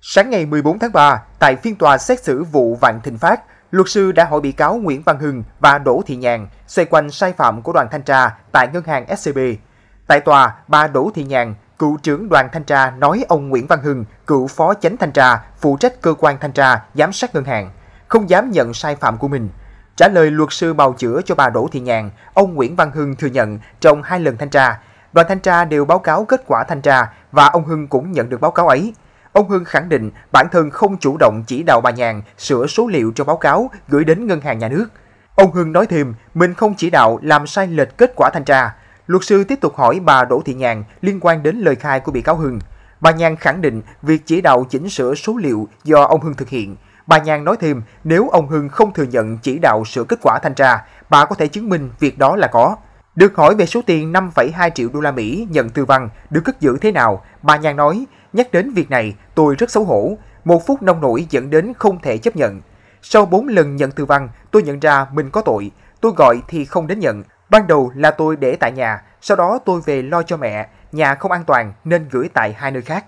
Sáng ngày 14 tháng 3, tại phiên tòa xét xử vụ Vạn Thịnh Phát, luật sư đã hỏi bị cáo Nguyễn Văn Hưng và Đỗ Thị Nhàn xoay quanh sai phạm của đoàn thanh tra tại ngân hàng SCB. Tại tòa, bà Đỗ Thị Nhàn, cựu trưởng đoàn thanh tra nói ông Nguyễn Văn Hưng, cựu phó chánh thanh tra, phụ trách cơ quan thanh tra, giám sát ngân hàng, không dám nhận sai phạm của mình. Trả lời luật sư bào chữa cho bà Đỗ Thị Nhàn, ông Nguyễn Văn Hưng thừa nhận trong hai lần thanh tra, đoàn thanh tra đều báo cáo kết quả thanh tra và ông Hưng cũng nhận được báo cáo ấy. Ông Hưng khẳng định bản thân không chủ động chỉ đạo bà Nhàn sửa số liệu cho báo cáo gửi đến Ngân hàng Nhà nước. Ông Hưng nói thêm, mình không chỉ đạo làm sai lệch kết quả thanh tra. Luật sư tiếp tục hỏi bà Đỗ Thị Nhàn liên quan đến lời khai của bị cáo Hưng. Bà Nhàn khẳng định việc chỉ đạo chỉnh sửa số liệu do ông Hưng thực hiện. Bà Nhàn nói thêm, nếu ông Hưng không thừa nhận chỉ đạo sửa kết quả thanh tra, bà có thể chứng minh việc đó là có. Được hỏi về số tiền 5,2 triệu đô la Mỹ nhận từ Văn được cất giữ thế nào, bà Nhàn nói, nhắc đến việc này tôi rất xấu hổ, một phút nông nổi dẫn đến không thể chấp nhận. Sau 4 lần nhận từ Văn, tôi nhận ra mình có tội, tôi gọi thì không đến nhận. Ban đầu là tôi để tại nhà, sau đó tôi về lo cho mẹ, nhà không an toàn nên gửi tại hai nơi khác.